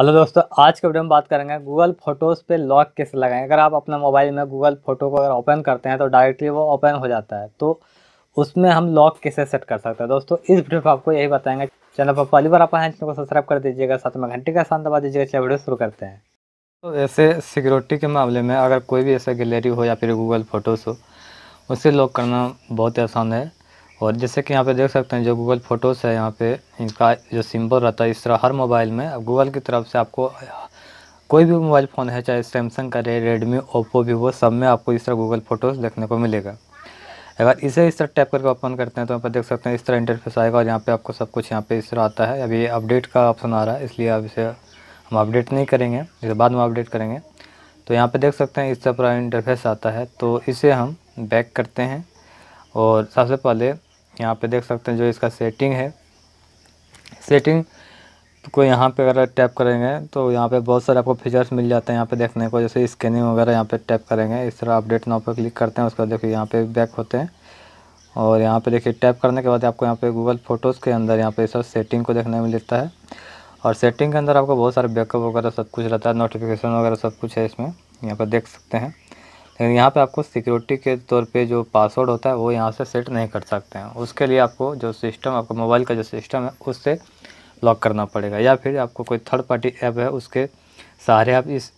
hello दोस्तों आज के वीडियो में बात करेंगे गूगल फोटोज़ पे लॉक कैसे लगाएं अगर आप अपना मोबाइल में गूगल फोटो को अगर ओपन करते हैं तो डायरेक्टली वो ओपन हो जाता है तो उसमें हम लॉक कैसे सेट कर सकते हैं दोस्तों इस वीडियो पर आपको यही बताएंगे चैनल पर पहली बार आप हैं चैनल को सब्सक्राइब कर दीजिएगा साथ में घंटे का स्थान दबा दीजिएगा चलिए वीडियो शुरू करते हैं तो ऐसे सिक्योरिटी के मामले में अगर कोई भी ऐसा गैलरी हो या फिर गूगल फोटोज़ हो उसे लॉक करना बहुत आसान है और जैसे कि यहाँ पे देख सकते हैं जो गूगल फ़ोटोज़ है यहाँ पे इनका जो सिंबल रहता है इस तरह हर मोबाइल में अब गूगल की तरफ से आपको कोई भी मोबाइल फ़ोन है चाहे सैमसंग का रहे रेडमी ओप्पो वीवो सब में आपको इस तरह गूगल फ़ोटोज़ देखने को मिलेगा अगर इसे इस तरह टैप करके ओपन करते हैं तो यहाँ पर देख सकते हैं इस तरह इंटरफेस आएगा और यहाँ पर आपको सब कुछ यहाँ पर इस तरह आता है अभी अपडेट का ऑप्शन आ रहा है इसलिए अब इसे हम अपडेट नहीं करेंगे इसे बाद में अपडेट करेंगे तो यहाँ पर देख सकते हैं इस तरह पूरा इंटरफेस आता है तो इसे हम बैक करते हैं और सबसे पहले यहाँ पे देख सकते हैं जो इसका सेटिंग है सेटिंग को यहाँ पे अगर टैप करेंगे तो यहाँ पे बहुत सारे आपको फीचर्स मिल जाते हैं यहाँ पे देखने को जैसे स्कैनिंग वगैरह यहाँ पे टैप करेंगे इस तरह अपडेट नाव पर क्लिक करते हैं उसके बाद देखिए यहाँ पे बैक होते हैं और यहाँ पे देखिए टैप करने के बाद आपको यहाँ पे गूगल फोटोज़ के अंदर यहाँ पे इस सेटिंग को देखने में मिलता है और सेटिंग के अंदर आपको बहुत सारे बैकअप वगैरह सब कुछ रहता है नोटिफिकेशन वगैरह सब कुछ है इसमें यहाँ पर देख सकते हैं लेकिन यहाँ पे आपको सिक्योरिटी के तौर पे जो पासवर्ड होता है वो यहाँ से सेट नहीं कर सकते हैं उसके लिए आपको जो सिस्टम आपका मोबाइल का जो सिस्टम है उससे लॉक करना पड़ेगा या फिर आपको कोई थर्ड पार्टी ऐप है उसके सहारे आप इस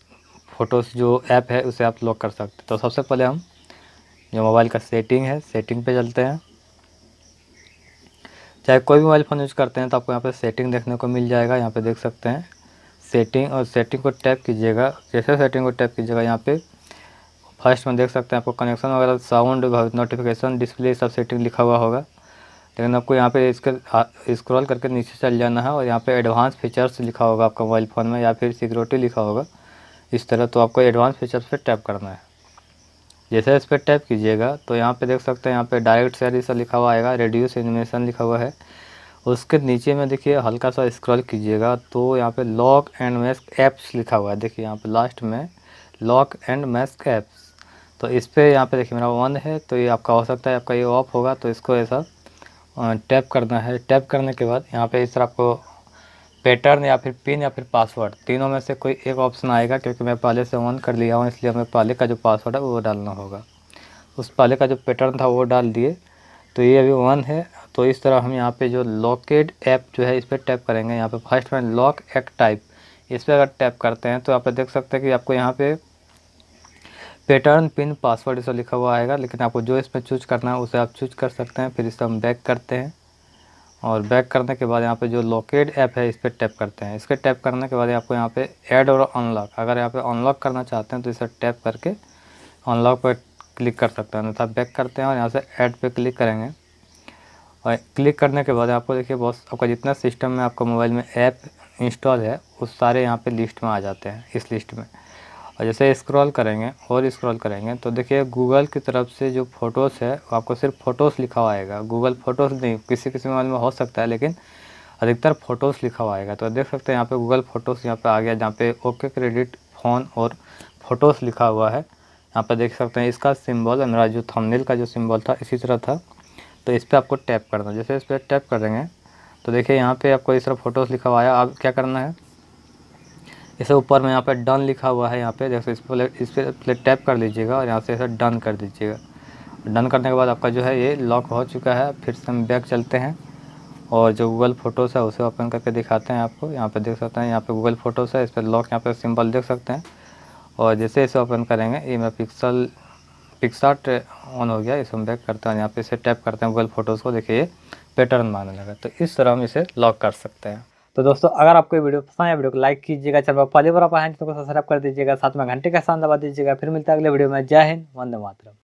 फ़ोटोज़ जो ऐप है उसे आप लॉक कर सकते हैं तो सबसे पहले हम जो मोबाइल का सेटिंग है सेटिंग पर चलते हैं चाहे कोई भी मोबाइल फ़ोन यूज़ करते हैं तो आपको यहाँ पर सेटिंग देखने को मिल जाएगा यहाँ पर देख सकते हैं सेटिंग और सेटिंग को टैप कीजिएगा जैसे सेटिंग को टैप कीजिएगा यहाँ पर फर्स्ट में देख सकते हैं आपको कनेक्शन वगैरह साउंड नोटिफिकेशन डिस्प्ले सब सेटिंग लिखा हुआ होगा लेकिन आपको यहाँ पे इसके स्क्रॉल करके नीचे चल जाना है और यहाँ पे एडवांस फीचर्स लिखा होगा आपका मोबाइल फ़ोन में या फिर सिक्योरिटी लिखा होगा इस तरह तो आपको एडवांस फीचर्स पे टैप करना है जैसे इस पर टैप कीजिएगा तो यहाँ पे देख सकते हैं यहाँ पे डायरेक्ट सा लिखा हुआ आएगा रेड्यूस एनिमेशन लिखा हुआ है उसके नीचे में देखिए हल्का सा स्क्रॉल कीजिएगा तो यहाँ पर लॉक एंड मैस्क ऐप्स लिखा हुआ है देखिए यहाँ पर लास्ट में लॉक एंड मैस्क ऐप्स तो इस पर यहाँ पे देखिए मेरा ऑन है तो ये आपका हो सकता है आपका ये ऑफ होगा तो इसको ऐसा टैप करना है टैप करने के बाद यहाँ पे इस तरह आपको पैटर्न या फिर पिन या फिर पासवर्ड तीनों में से कोई एक ऑप्शन आएगा क्योंकि मैं पहले से ऑन कर लिया हूँ इसलिए हमें पहले का जो पासवर्ड है वो डालना होगा उस पहले का जो पैटर्न था वो डाल दिए तो ये अभी ऑन है तो इस तरह हम यहाँ पे जो लॉकेड ऐप जो है इस पर टैप करेंगे यहाँ पे फर्स्ट में लॉक एक टाइप इस पर अगर टैप करते हैं तो आप देख सकते हैं कि आपको यहाँ पर पैटर्न पिन पासवर्ड इसमें लिखा हुआ आएगा लेकिन आपको जो इसमें चूज करना है उसे आप चूज कर सकते हैं फिर इससे हम बैक करते हैं और बैक करने के बाद यहाँ पे जो लोकेट ऐप है इस पर टैप करते हैं इसके टैप करने के बाद आपको यहाँ पे ऐड और अनलॉक अगर यहाँ पे अनलॉक करना चाहते हैं तो इसे टैप करके अनलॉक पर क्लिक कर सकते हैं अन्यथा बैक करते हैं और यहाँ से ऐड पे क्लिक करेंगे और क्लिक करने के बाद आपको देखिए बहुत आपका जितना सिस्टम में आपका मोबाइल में ऐप इंस्टॉल है उस सारे यहाँ पर लिस्ट में आ जाते हैं इस लिस्ट में और जैसे स्क्रॉल करेंगे और स्क्रॉल करेंगे तो देखिए गूगल की तरफ से जो फ़ोटोज़ है वो आपको सिर्फ फ़ोटोज़ लिखा हुआ आएगा गूगल फ़ोटोज़ नहीं किसी किसी मोबाइल में हो सकता है लेकिन अधिकतर फ़ोटोज़ लिखा हुआ आएगा तो देख सकते हैं यहाँ पे गूगल फ़ोटोज़ यहाँ पे आ गया जहाँ पे ओके क्रेडिट फ़ोन और फ़ोटोज़ लिखा हुआ है यहाँ पर देख सकते हैं इसका सिम्बल मेरा जो थंबनेल का जो सिंबल था इसी तरह था तो इस पर आपको टैप करना जैसे इस पर टैप करेंगे तो देखिए यहाँ पर आपको इस तरह फ़ोटोज़ लिखा हुआ है अब क्या करना है जैसे ऊपर में यहाँ पे डन लिखा हुआ है यहाँ पे जैसे इस पर इस पर टैप कर लीजिएगा और यहाँ से ऐसे डन कर दीजिएगा डन करने के बाद आपका जो है ये लॉक हो चुका है फिर से हम बैक चलते हैं और जो गूगल फ़ोटोज़ है उसे ओपन करके दिखाते हैं आपको यहाँ पर देख सकते हैं यहाँ पर गूगल फ़ोटोज़ है इस पर लॉक यहाँ पर सिम्बल देख सकते हैं और जैसे इसे ओपन करेंगे ये मैं पिक्सल पिक्सार्ट ऑन हो गया इसे हम बैक करते हैं यहाँ पे इसे टैप करते हैं गूगल फ़ोटोज़ को देखिए पैटर्न मारने लगा तो इस तरह हम इसे लॉक कर सकते हैं तो दोस्तों अगर आपको ये वीडियो पसंद आया वीडियो को लाइक कीजिएगा चैनल पर पहली बार आप आए तो सब्सक्राइब कर दीजिएगा साथ में घंटे का साथ दबा दीजिएगा फिर मिलता है अगले वीडियो में जय हिंद वंदे मातरम